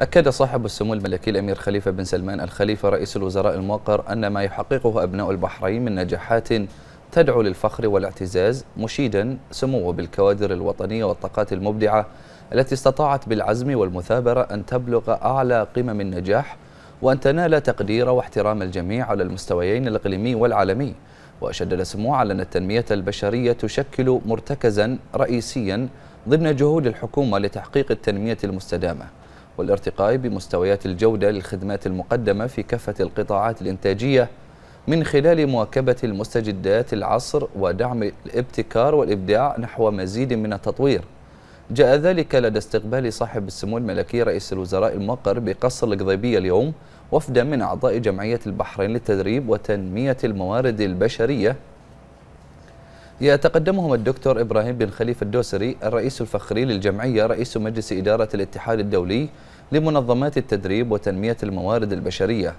أكد صاحب السمو الملكي الأمير خليفة بن سلمان الخليفة رئيس الوزراء الموقر أن ما يحققه أبناء البحرين من نجاحات تدعو للفخر والاعتزاز مشيدا سموه بالكوادر الوطنية والطاقات المبدعة التي استطاعت بالعزم والمثابرة أن تبلغ أعلى قمم النجاح وأن تنال تقدير واحترام الجميع على المستويين الإقليمي والعالمي وشدد سموه على أن التنمية البشرية تشكل مرتكزا رئيسيا ضمن جهود الحكومة لتحقيق التنمية المستدامة والارتقاء بمستويات الجودة للخدمات المقدمة في كافة القطاعات الإنتاجية من خلال مواكبة المستجدات العصر ودعم الابتكار والإبداع نحو مزيد من التطوير جاء ذلك لدى استقبال صاحب السمو الملكي رئيس الوزراء الموقر بقصر القضيبية اليوم وفدا من أعضاء جمعية البحرين للتدريب وتنمية الموارد البشرية يتقدمهم الدكتور إبراهيم بن خليفة الدوسري الرئيس الفخري للجمعية رئيس مجلس إدارة الاتحاد الدولي لمنظمات التدريب وتنمية الموارد البشرية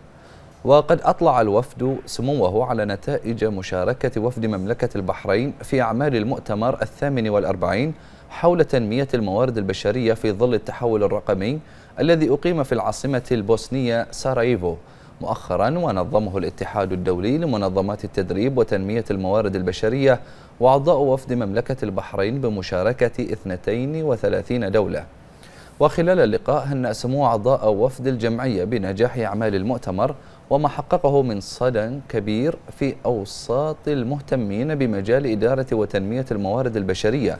وقد أطلع الوفد سموه على نتائج مشاركة وفد مملكة البحرين في أعمال المؤتمر الثامن والأربعين حول تنمية الموارد البشرية في ظل التحول الرقمي الذي أقيم في العاصمة البوسنية ساراييفو مؤخرا ونظمه الاتحاد الدولي لمنظمات التدريب وتنمية الموارد البشرية وأعضاء وفد مملكة البحرين بمشاركة 32 دولة وخلال اللقاء هنأ سمو أعضاء وفد الجمعية بنجاح أعمال المؤتمر وما حققه من صدى كبير في أوساط المهتمين بمجال إدارة وتنمية الموارد البشرية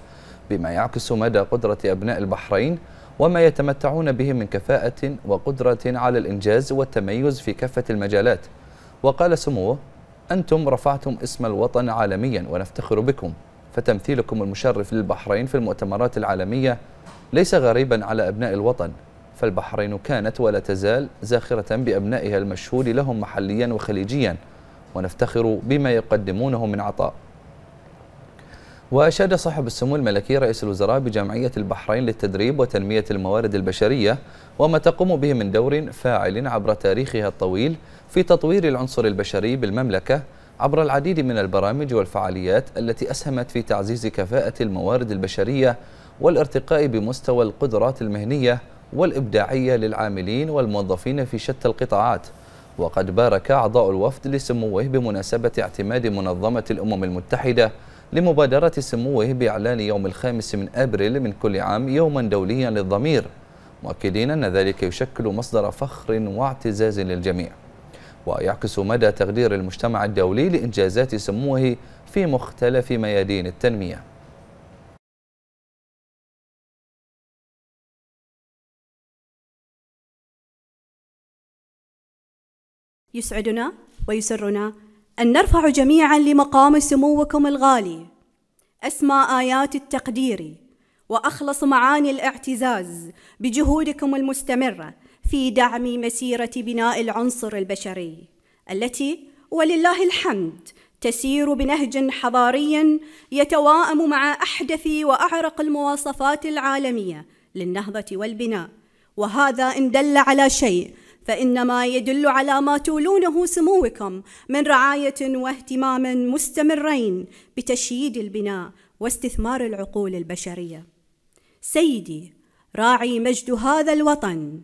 بما يعكس مدى قدرة أبناء البحرين وما يتمتعون به من كفاءة وقدرة على الإنجاز والتميز في كافة المجالات وقال سموه أنتم رفعتم اسم الوطن عالميا ونفتخر بكم فتمثيلكم المشرف للبحرين في المؤتمرات العالمية ليس غريبا على أبناء الوطن فالبحرين كانت ولا تزال زاخرة بأبنائها المشهود لهم محليا وخليجيا ونفتخر بما يقدمونه من عطاء وأشاد صاحب السمو الملكي رئيس الوزراء بجمعية البحرين للتدريب وتنمية الموارد البشرية وما تقوم به من دور فاعل عبر تاريخها الطويل في تطوير العنصر البشري بالمملكة عبر العديد من البرامج والفعاليات التي أسهمت في تعزيز كفاءة الموارد البشرية والارتقاء بمستوى القدرات المهنية والإبداعية للعاملين والموظفين في شتى القطاعات وقد بارك أعضاء الوفد لسموه بمناسبة اعتماد منظمة الأمم المتحدة لمبادرة سموه بإعلان يوم الخامس من أبريل من كل عام يوما دوليا للضمير مؤكدين أن ذلك يشكل مصدر فخر واعتزاز للجميع ويعكس مدى تقدير المجتمع الدولي لإنجازات سموه في مختلف ميادين التنمية يسعدنا ويسرنا أن نرفع جميعا لمقام سموكم الغالي أسمى آيات التقدير وأخلص معاني الاعتزاز بجهودكم المستمرة في دعم مسيرة بناء العنصر البشري التي ولله الحمد تسير بنهج حضاري يتواءم مع أحدث وأعرق المواصفات العالمية للنهضة والبناء وهذا إن دل على شيء فإنما يدل على ما تولونه سموكم من رعاية واهتمام مستمرين بتشييد البناء واستثمار العقول البشرية سيدي راعي مجد هذا الوطن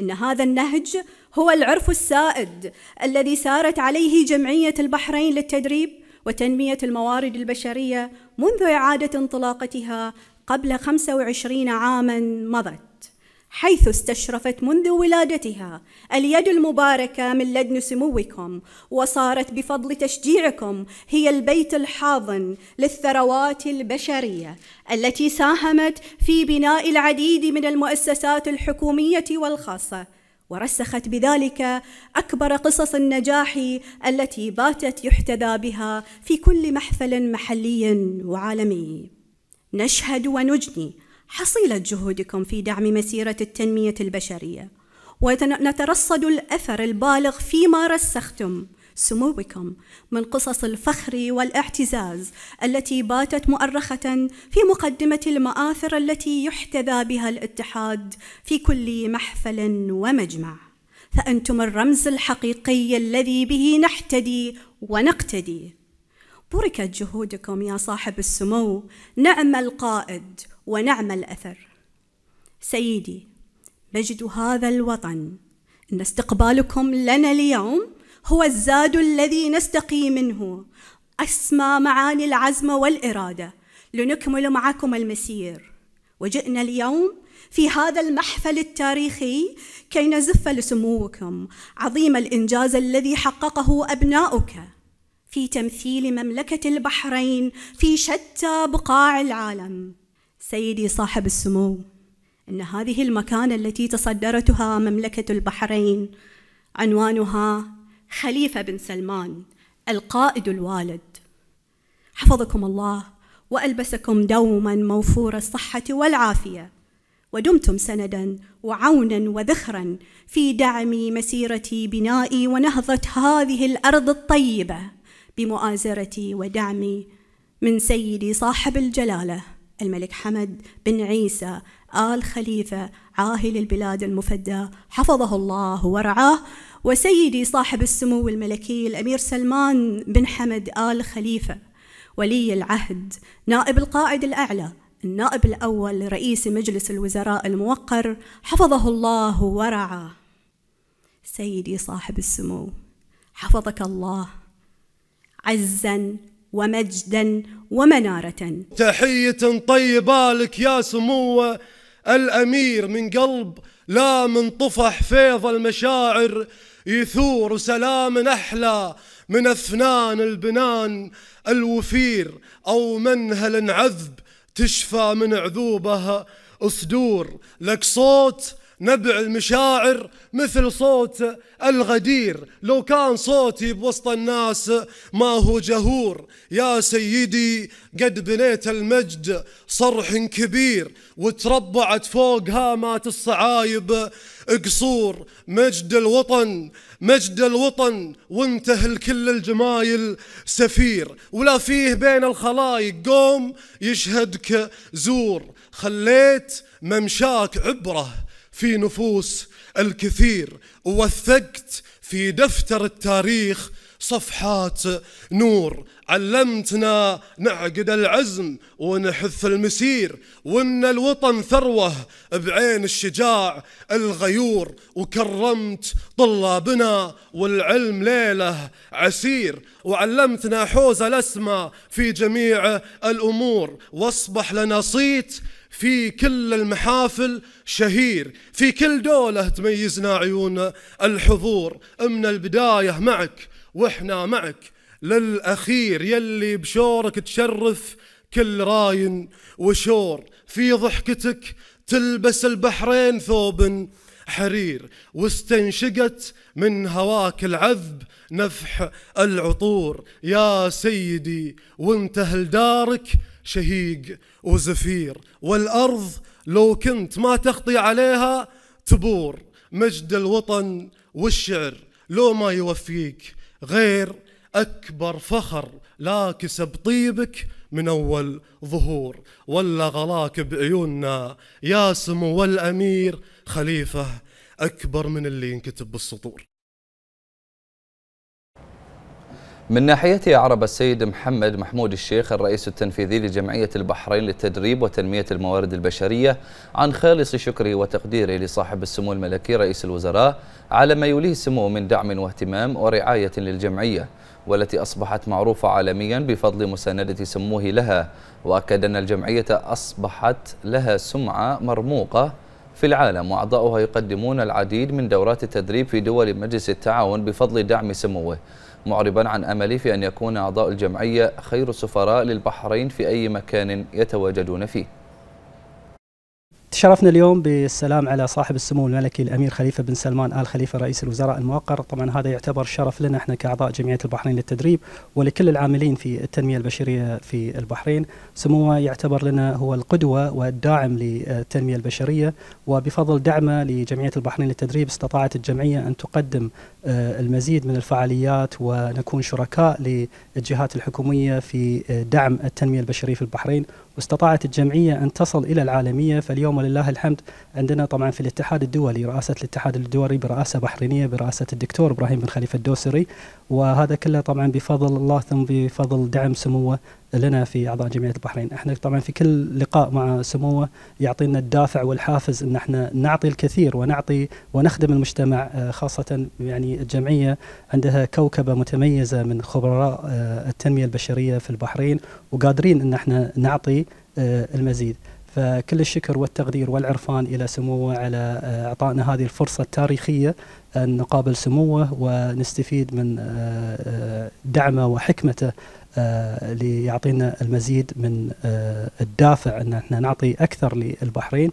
ان هذا النهج هو العرف السائد الذي سارت عليه جمعيه البحرين للتدريب وتنميه الموارد البشريه منذ اعاده انطلاقتها قبل 25 عاما مضت حيث استشرفت منذ ولادتها اليد المباركة من لدن سموكم وصارت بفضل تشجيعكم هي البيت الحاضن للثروات البشرية التي ساهمت في بناء العديد من المؤسسات الحكومية والخاصة ورسخت بذلك أكبر قصص النجاح التي باتت يحتذى بها في كل محفل محلي وعالمي نشهد ونجني حصيلة جهودكم في دعم مسيرة التنمية البشرية ونترصد الأثر البالغ فيما رسختم سموكم من قصص الفخر والاعتزاز التي باتت مؤرخة في مقدمة المآثر التي يحتذى بها الاتحاد في كل محفل ومجمع فأنتم الرمز الحقيقي الذي به نحتدي ونقتدي بركت جهودكم يا صاحب السمو نعم القائد ونعم الأثر سيدي مجد هذا الوطن إن استقبالكم لنا اليوم هو الزاد الذي نستقي منه أسمى معاني العزم والإرادة لنكمل معكم المسير وجئنا اليوم في هذا المحفل التاريخي كي نزف لسموكم عظيم الإنجاز الذي حققه أبناؤك في تمثيل مملكة البحرين في شتى بقاع العالم سيدي صاحب السمو إن هذه المكانة التي تصدرتها مملكة البحرين عنوانها خليفة بن سلمان القائد الوالد حفظكم الله وألبسكم دوما موفور الصحة والعافية ودمتم سندا وعونا وذخرا في دعم مسيرة بناء ونهضة هذه الأرض الطيبة بمؤازرتي ودعمي من سيدي صاحب الجلاله الملك حمد بن عيسى آل خليفة عاهل البلاد المفدى حفظه الله ورعاه وسيدي صاحب السمو الملكي الأمير سلمان بن حمد آل خليفة ولي العهد نائب القائد الأعلى النائب الأول رئيس مجلس الوزراء الموقر حفظه الله ورعاه سيدي صاحب السمو حفظك الله عزا ومجدا ومنارة تحية طيبة لك يا سمو الأمير من قلب لا من طفح فيض المشاعر يثور سلام أحلى من أفنان البنان الوفير أو منهل عذب تشفى من عذوبها أصدور لك صوت نبع المشاعر مثل صوت الغدير لو كان صوتي بوسط الناس ما هو جهور يا سيدي قد بنيت المجد صرح كبير وتربعت فوق هامات الصعايب قصور مجد الوطن مجد الوطن وانته لكل الجمايل سفير ولا فيه بين الخلايق قوم يشهدك زور خليت ممشاك عبره في نفوس الكثير ووثقت في دفتر التاريخ صفحات نور علمتنا نعقد العزم ونحث المسير وان الوطن ثروه بعين الشجاع الغيور وكرمت طلابنا والعلم ليله عسير وعلمتنا حوزه الاسمى في جميع الامور واصبح لنا صيت في كل المحافل شهير في كل دولة تميزنا عيون الحضور من البداية معك واحنا معك للأخير يلي بشورك تشرف كل راين وشور في ضحكتك تلبس البحرين ثوب حرير واستنشقت من هواك العذب نفح العطور يا سيدي وانت لدارك شهيق وزفير والأرض لو كنت ما تخطي عليها تبور مجد الوطن والشعر لو ما يوفيك غير أكبر فخر لا كسب طيبك من أول ظهور ولا غلاك بعيوننا يا سمو الأمير خليفة أكبر من اللي ينكتب بالسطور من ناحيته أعرب السيد محمد محمود الشيخ الرئيس التنفيذي لجمعية البحرين للتدريب وتنمية الموارد البشرية عن خالص شكره وتقديره لصاحب السمو الملكي رئيس الوزراء على ما يوليه سموه من دعم واهتمام ورعاية للجمعية والتي أصبحت معروفة عالميا بفضل مساندة سموه لها وأكد أن الجمعية أصبحت لها سمعة مرموقة في العالم وأعضاؤها يقدمون العديد من دورات التدريب في دول مجلس التعاون بفضل دعم سموه معربا عن أملي في أن يكون أعضاء الجمعية خير السفراء للبحرين في أي مكان يتواجدون فيه تشرفنا اليوم بالسلام على صاحب السمو الملكي الامير خليفه بن سلمان ال خليفه رئيس الوزراء الموقر، طبعا هذا يعتبر شرف لنا احنا كاعضاء جمعيه البحرين للتدريب ولكل العاملين في التنميه البشريه في البحرين، سموه يعتبر لنا هو القدوه والداعم للتنميه البشريه وبفضل دعمه لجمعيه البحرين للتدريب استطاعت الجمعيه ان تقدم آه، المزيد من الفعاليات ونكون شركاء للجهات الحكوميه في آه، دعم التنميه البشريه في البحرين واستطاعت الجمعية أن تصل إلى العالمية فاليوم ولله الحمد عندنا طبعا في الاتحاد الدولي رئاسة الاتحاد الدولي برئاسة بحرينية برئاسة الدكتور إبراهيم بن خليفة الدوسري وهذا كله طبعا بفضل الله ثم بفضل دعم سموه لنا في اعضاء جمعيه البحرين، احنا طبعا في كل لقاء مع سموه يعطينا الدافع والحافز ان احنا نعطي الكثير ونعطي ونخدم المجتمع آه، خاصه يعني الجمعيه عندها كوكبه متميزه من خبراء آه، التنميه البشريه في البحرين وقادرين ان احنا نعطي آه، المزيد. فكل الشكر والتقدير والعرفان الى سموه على اعطائنا هذه الفرصه التاريخيه ان نقابل سموه ونستفيد من دعمه وحكمته ليعطينا المزيد من آه، الدافع ان احنا نعطي اكثر للبحرين